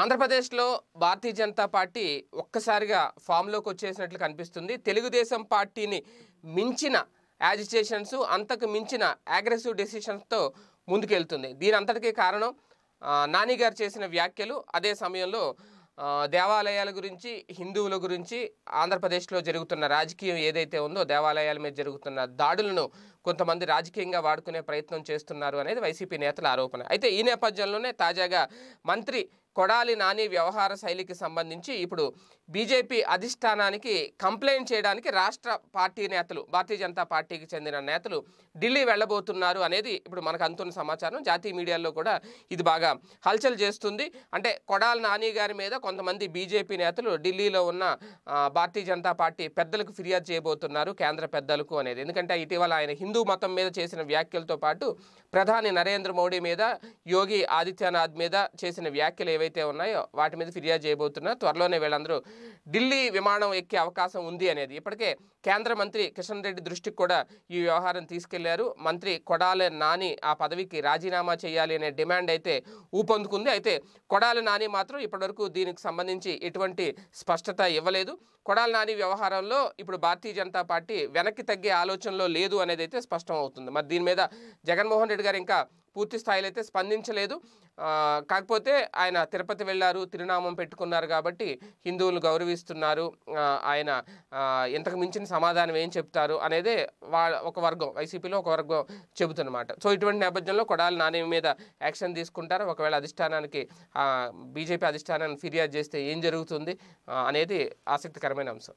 ఆంధ్రప్రదేశ్లో భారతీయ జనతా పార్టీ ఒక్కసారిగా ఫామ్లోకి వచ్చేసినట్లు కనిపిస్తుంది తెలుగుదేశం పార్టీని మించిన యాజిటేషన్స్ అంతకు మించిన అగ్రెసివ్ డెసిషన్స్తో ముందుకెళ్తుంది దీని అంతటికీ కారణం నాని గారు చేసిన వ్యాఖ్యలు అదే సమయంలో దేవాలయాల గురించి హిందువుల గురించి ఆంధ్రప్రదేశ్లో జరుగుతున్న రాజకీయం ఏదైతే ఉందో దేవాలయాల మీద జరుగుతున్న దాడులను కొంతమంది రాజకీయంగా వాడుకునే ప్రయత్నం చేస్తున్నారు అనేది వైసీపీ నేతల ఆరోపణ అయితే ఈ నేపథ్యంలోనే తాజాగా మంత్రి కొడాలి నాని వ్యవహార శైలికి సంబంధించి ఇప్పుడు బీజేపీ అధిష్టానానికి కంప్లైంట్ చేయడానికి రాష్ట్ర పార్టీ నేతలు భారతీయ జనతా పార్టీకి చెందిన నేతలు ఢిల్లీ వెళ్ళబోతున్నారు అనేది ఇప్పుడు మనకు అంతున్న సమాచారం జాతీయ మీడియాలో కూడా ఇది బాగా హల్చల్ చేస్తుంది అంటే కొడాలి నాని గారి మీద కొంతమంది బీజేపీ నేతలు ఢిల్లీలో ఉన్న భారతీయ జనతా పార్టీ పెద్దలకు ఫిర్యాదు చేయబోతున్నారు కేంద్ర పెద్దలకు అనేది ఎందుకంటే ఇటీవల ఆయన హిందూ మతం మీద చేసిన వ్యాఖ్యలతో పాటు ప్రధాని నరేంద్ర మోడీ మీద యోగి ఆదిత్యనాథ్ మీద చేసిన వ్యాఖ్యలు ఏవైతే ఉన్నాయో వాటి మీద ఫిర్యాదు చేయబోతున్నా త్వరలోనే వీళ్ళందరూ ఢిల్లీ విమానం ఎక్కే అవకాశం ఉంది అనేది ఇప్పటికే కేంద్ర మంత్రి కిషన్ రెడ్డి దృష్టికి కూడా ఈ వ్యవహారం తీసుకెళ్లారు మంత్రి కొడాల నాని ఆ పదవికి రాజీనామా చేయాలి అనే డిమాండ్ అయితే ఊపందుకుంది అయితే కొడాల నాని మాత్రం ఇప్పటివరకు దీనికి సంబంధించి ఎటువంటి స్పష్టత ఇవ్వలేదు కొడాల నాని వ్యవహారంలో ఇప్పుడు భారతీయ జనతా పార్టీ వెనక్కి తగ్గే ఆలోచనలో లేదు అనేది అయితే అయితే స్పష్టం అవుతుంది మరి దీని మీద జగన్మోహన్ రెడ్డి గారు ఇంకా పూర్తి స్థాయిలో అయితే స్పందించలేదు కాకపోతే ఆయన తిరుపతి వెళ్ళారు తిరునామం పెట్టుకున్నారు కాబట్టి హిందువులు గౌరవిస్తున్నారు ఆయన ఇంతకు మించిన సమాధానం ఏం చెప్తారు అనేది వా ఒక వర్గం వైసీపీలో ఒక వర్గం చెబుతున్నమాట సో ఇటువంటి నేపథ్యంలో కొడాలి నాణ్యం మీద యాక్షన్ తీసుకుంటారు ఒకవేళ అధిష్టానానికి బీజేపీ అధిష్టానాన్ని ఫిర్యాదు చేస్తే ఏం జరుగుతుంది అనేది ఆసక్తికరమైన అంశం